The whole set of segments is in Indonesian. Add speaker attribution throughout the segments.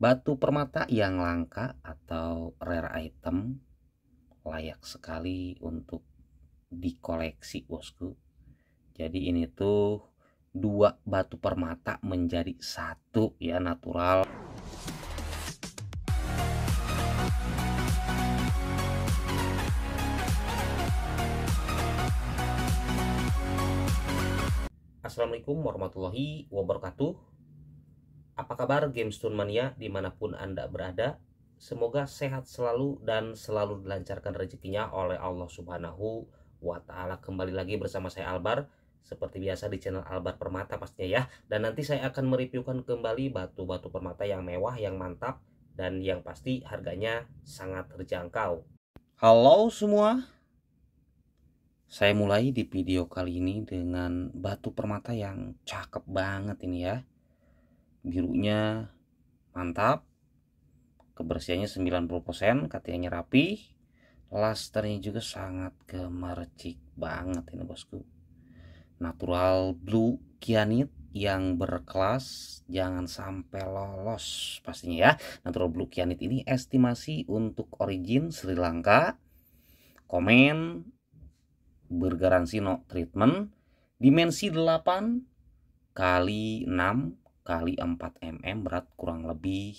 Speaker 1: Batu permata yang langka atau rare item layak sekali untuk dikoleksi bosku. Jadi ini tuh dua batu permata menjadi satu ya natural. Assalamualaikum warahmatullahi wabarakatuh. Apa kabar Games Mania dimanapun Anda berada? Semoga sehat selalu dan selalu dilancarkan rezekinya oleh Allah Subhanahu wa Ta'ala. Kembali lagi bersama saya Albar, seperti biasa di channel Albar Permata pastinya ya. Dan nanti saya akan mereviewkan kembali batu-batu permata yang mewah, yang mantap, dan yang pasti harganya sangat terjangkau. Halo semua, saya mulai di video kali ini dengan batu permata yang cakep banget ini ya birunya mantap kebersihannya 90% katanya rapi lasternya juga sangat gemercik banget ini bosku natural blue kianit yang berkelas jangan sampai lolos pastinya ya natural blue kianit ini estimasi untuk origin Sri Lanka komen bergaransi no treatment dimensi 8 kali 6 kali 4 mm berat kurang lebih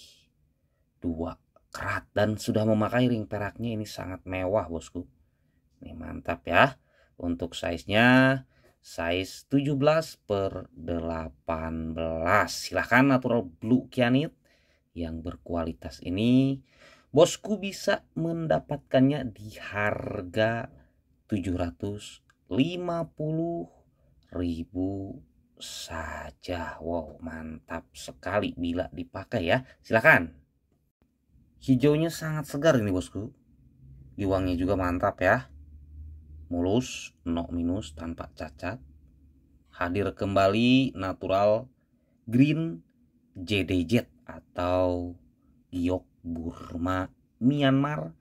Speaker 1: 2 kerat dan sudah memakai ring peraknya ini sangat mewah bosku ini mantap ya untuk size nya size 17 per 18 silahkan natural blue kianit yang berkualitas ini bosku bisa mendapatkannya di harga 750 ribu saja. Wow, mantap sekali bila dipakai ya. Silakan. Hijaunya sangat segar ini bosku. Giwangnya juga mantap ya. Mulus, no minus, tanpa cacat. Hadir kembali natural green JDJ atau giok Burma Myanmar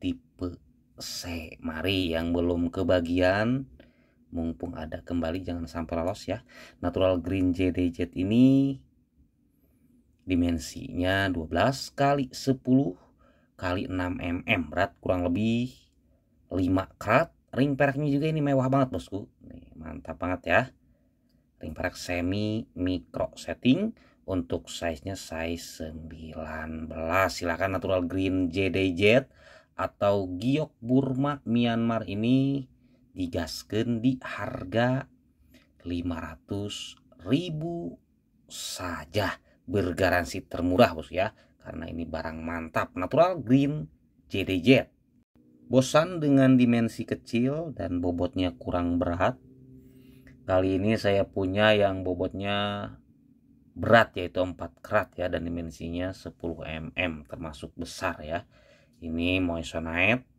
Speaker 1: tipe C. Mari yang belum kebagian mumpung ada kembali jangan sampai lolos ya natural green JDZ ini dimensinya 12 kali 10 kali 6 mm berat kurang lebih 5 karat ring peraknya juga ini mewah banget bosku Nih, mantap banget ya ring perak semi micro setting untuk size-nya size 19 silahkan natural green JDZ atau giok Burma Myanmar ini digaskan di harga 500 ribu saja bergaransi termurah bos ya karena ini barang mantap natural green JDJ bosan dengan dimensi kecil dan bobotnya kurang berat kali ini saya punya yang bobotnya berat yaitu 4 karat ya dan dimensinya 10 mm termasuk besar ya ini Moissanite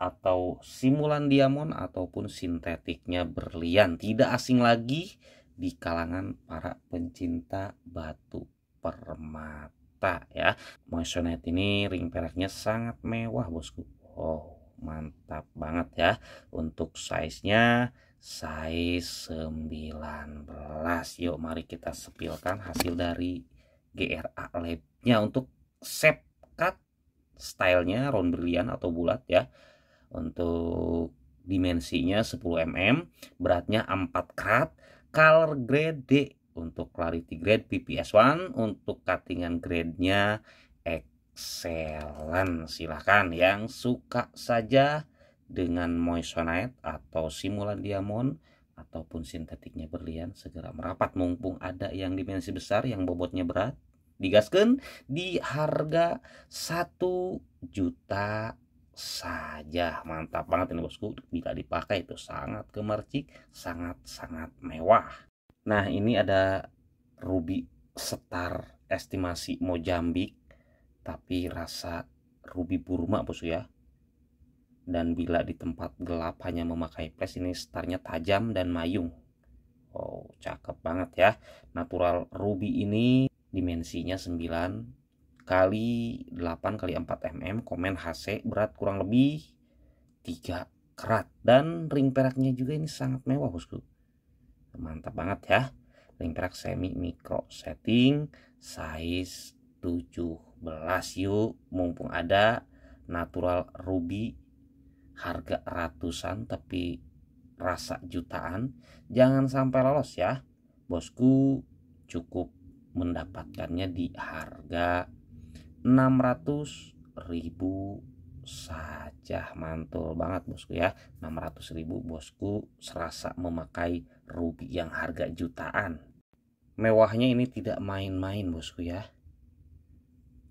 Speaker 1: atau simulan diamond ataupun sintetiknya berlian tidak asing lagi di kalangan para pencinta batu permata ya moissanite ini ring peraknya sangat mewah bosku wow mantap banget ya untuk size nya size 19 yuk mari kita sepilkan hasil dari GRA labnya untuk shape cut stylenya round berlian atau bulat ya untuk dimensinya 10 mm beratnya 4 karat color grade D untuk clarity grade PPS1 untuk cuttingan grade-nya excellent silahkan yang suka saja dengan moissanite atau simulan diamond ataupun sintetiknya berlian segera merapat mumpung ada yang dimensi besar yang bobotnya berat digaskan di harga 1 juta saja mantap banget ini bosku bila dipakai itu sangat kemercik sangat-sangat mewah nah ini ada ruby setar estimasi mojambik tapi rasa ruby burma bosku ya dan bila di tempat gelap hanya memakai press ini starnya tajam dan mayung Oh cakep banget ya natural ruby ini dimensinya 9 kali 8 kali 4 mm komen HC berat kurang lebih 3 kerat dan ring peraknya juga ini sangat mewah bosku mantap banget ya ring perak semi micro setting size 17 yuk mumpung ada natural ruby harga ratusan tapi rasa jutaan jangan sampai lolos ya bosku cukup mendapatkannya di harga 600 ribu saja mantul banget bosku ya 600 ribu bosku serasa memakai rubi yang harga jutaan mewahnya ini tidak main-main bosku ya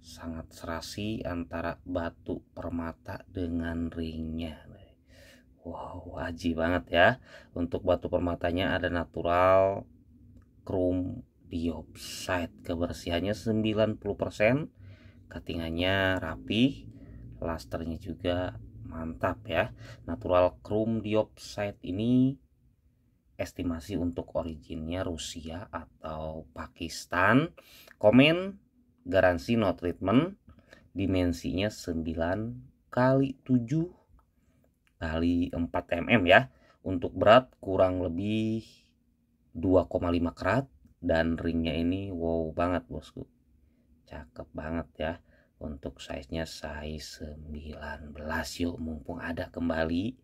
Speaker 1: sangat serasi antara batu permata dengan ringnya wow wajib banget ya untuk batu permatanya ada natural chrome diopside kebersihannya 90% Cuttingannya rapi, lasternya juga mantap ya. Natural chrome diopside ini estimasi untuk originnya Rusia atau Pakistan. Komen garansi no treatment dimensinya 9 kali 7 kali 4 mm ya. Untuk berat kurang lebih 2,5 karat dan ringnya ini wow banget bosku cakep banget ya untuk size-nya size 19 yuk mumpung ada kembali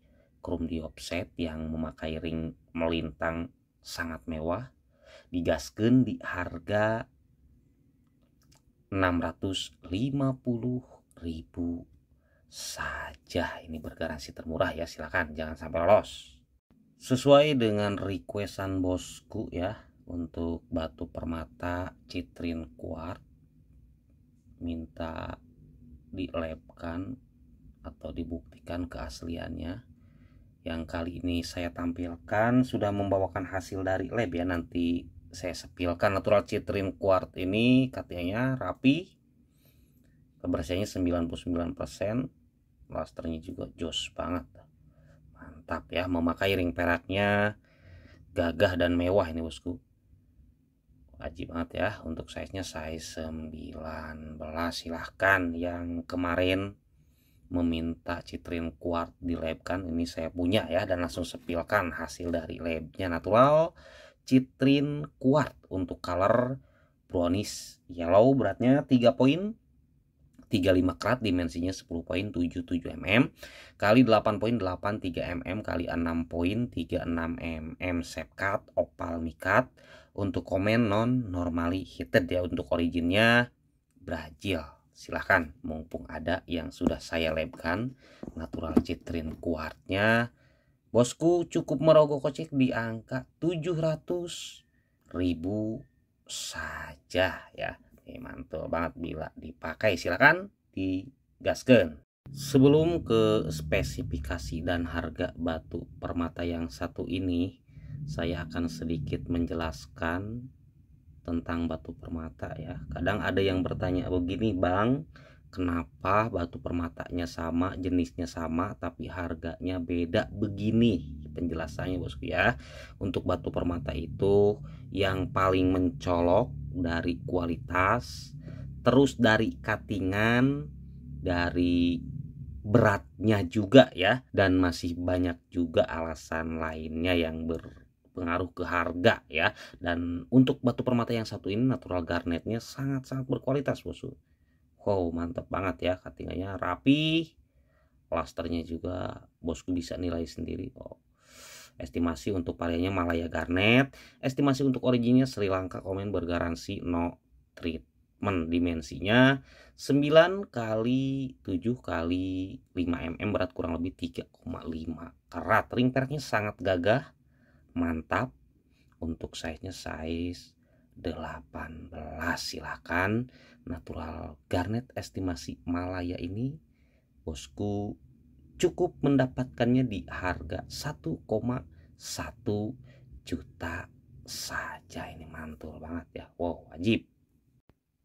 Speaker 1: chrome di offset yang memakai ring melintang sangat mewah digaskan di harga 650 ribu saja ini bergaransi termurah ya silahkan jangan sampai lolos sesuai dengan requestan bosku ya untuk batu permata citrin kuart minta dilepkan atau dibuktikan keasliannya yang kali ini saya tampilkan sudah membawakan hasil dari lab ya nanti saya sepilkan natural citrin kuart ini katanya rapi kebersihannya 99% lasternya juga jos banget mantap ya memakai ring peraknya gagah dan mewah ini bosku wajib banget ya untuk size nya size 19 silahkan yang kemarin meminta citrin kuat di lab kan ini saya punya ya dan langsung sepilkan hasil dari labnya natural citrin kuat untuk color brownish yellow beratnya 3 poin 35 krat dimensinya 10.77 mm kali 8.83 mm kali 6.36 mm cut opal mikat untuk komen non normally heated ya untuk originnya Brazil silahkan mumpung ada yang sudah saya labkan natural citrin kuartnya bosku cukup merogoh kocek di angka 700 ribu saja ya ini mantul banget bila dipakai silahkan digaskan sebelum ke spesifikasi dan harga batu permata yang satu ini saya akan sedikit menjelaskan tentang batu permata ya. Kadang ada yang bertanya begini, oh, Bang, kenapa batu permatanya sama, jenisnya sama tapi harganya beda begini? Penjelasannya Bosku ya. Untuk batu permata itu yang paling mencolok dari kualitas, terus dari katingan, dari beratnya juga ya dan masih banyak juga alasan lainnya yang ber berpengaruh ke harga ya. Dan untuk batu permata yang satu ini natural garnetnya sangat-sangat berkualitas bosku. Wow mantap banget ya katanya rapi. Plasternya juga bosku bisa nilai sendiri. Oh. Estimasi untuk variannya Malaya Garnet. Estimasi untuk originnya Sri Lanka komen bergaransi no treatment. Dimensinya 9 kali 7 kali 5 mm berat kurang lebih 3,5 karat. Ring peraknya sangat gagah mantap untuk size-nya size 18 silahkan natural garnet estimasi malaya ini bosku cukup mendapatkannya di harga 1,1 juta saja ini mantul banget ya wow wajib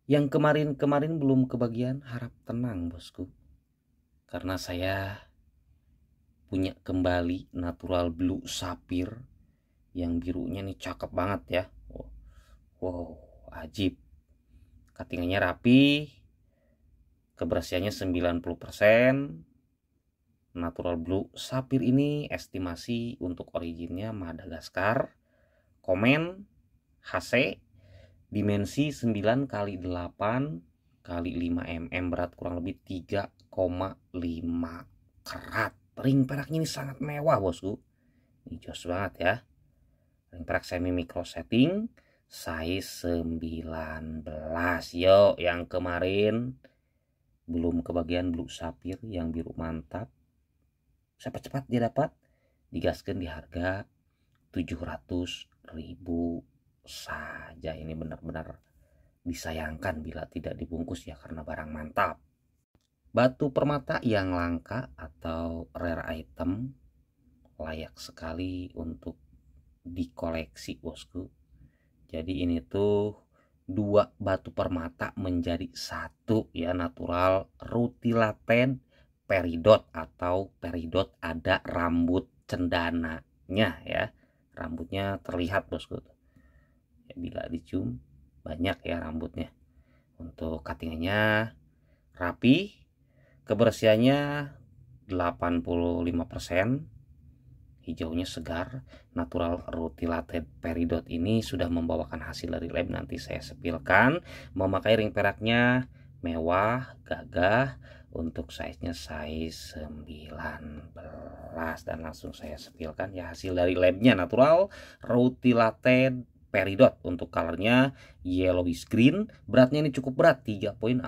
Speaker 1: yang kemarin-kemarin belum kebagian harap tenang bosku karena saya punya kembali natural blue sapphire yang birunya nih cakep banget ya wow ajib cuttingannya rapi kebersihannya 90% natural blue sapir ini estimasi untuk originnya Madagaskar komen HC dimensi 9 kali 8 kali 5 mm berat kurang lebih 3,5 karat ring peraknya ini sangat mewah bosku ini jos banget ya semi micro setting size 19 yo yang kemarin belum kebagian blue sapir yang biru mantap cepat-cepat dia dapat digaskan di harga 700 ribu saja ini benar-benar disayangkan bila tidak dibungkus ya karena barang mantap batu permata yang langka atau rare item layak sekali untuk di koleksi bosku jadi ini tuh dua batu permata menjadi satu ya natural rutilaten peridot atau peridot ada rambut cendananya ya rambutnya terlihat bosku ya, bila dicium banyak ya rambutnya untuk cuttingannya rapi kebersihannya 85% hijaunya segar natural roti latte peridot ini sudah membawakan hasil dari lab nanti saya sepilkan memakai ring peraknya mewah gagah untuk size-nya size 19 dan langsung saya sepilkan ya hasil dari labnya natural roti latte peridot untuk colornya yellowish green beratnya ini cukup berat 3.45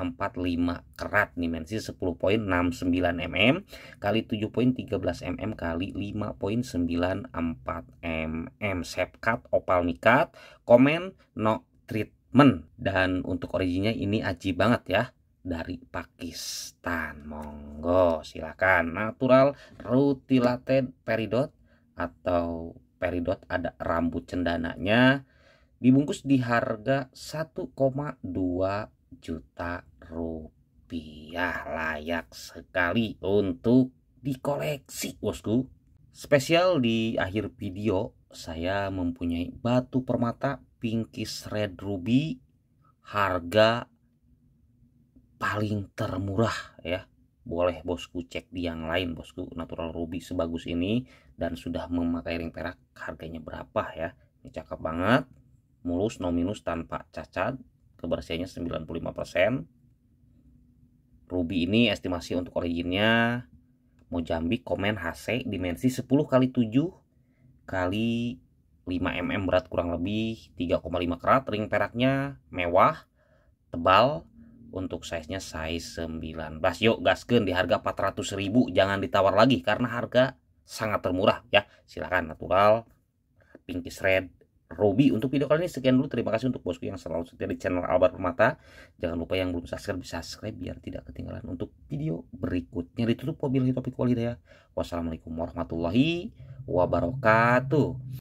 Speaker 1: kerat dimensi 10.69 mm kali 7.13 mm kali 5.94 mm shape cut opal mikat komen no treatment dan untuk originnya ini aji banget ya dari Pakistan. Monggo, silakan. Natural rutilated peridot atau peridot ada rambut cendananya dibungkus di harga 1,2 juta rupiah layak sekali untuk dikoleksi bosku spesial di akhir video saya mempunyai batu permata pinkish red ruby harga paling termurah ya boleh bosku cek di yang lain bosku natural ruby sebagus ini dan sudah memakai ring perak harganya berapa ya ini cakep banget mulus no minus, tanpa cacat kebersihannya 95% Ruby ini estimasi untuk originnya jambi, komen HC dimensi 10 kali 7 kali 5 mm berat kurang lebih 3,5 karat ring peraknya mewah tebal untuk size-nya size 19 yuk gasken di harga 400 ribu jangan ditawar lagi karena harga sangat termurah ya silahkan natural pinkish red Robi. Untuk video kali ini sekian dulu. Terima kasih untuk bosku yang selalu setia di channel Albar Permata. Jangan lupa yang belum subscribe, bisa subscribe biar tidak ketinggalan untuk video berikutnya. Ditutup mobil topik ya Wassalamualaikum warahmatullahi wabarakatuh.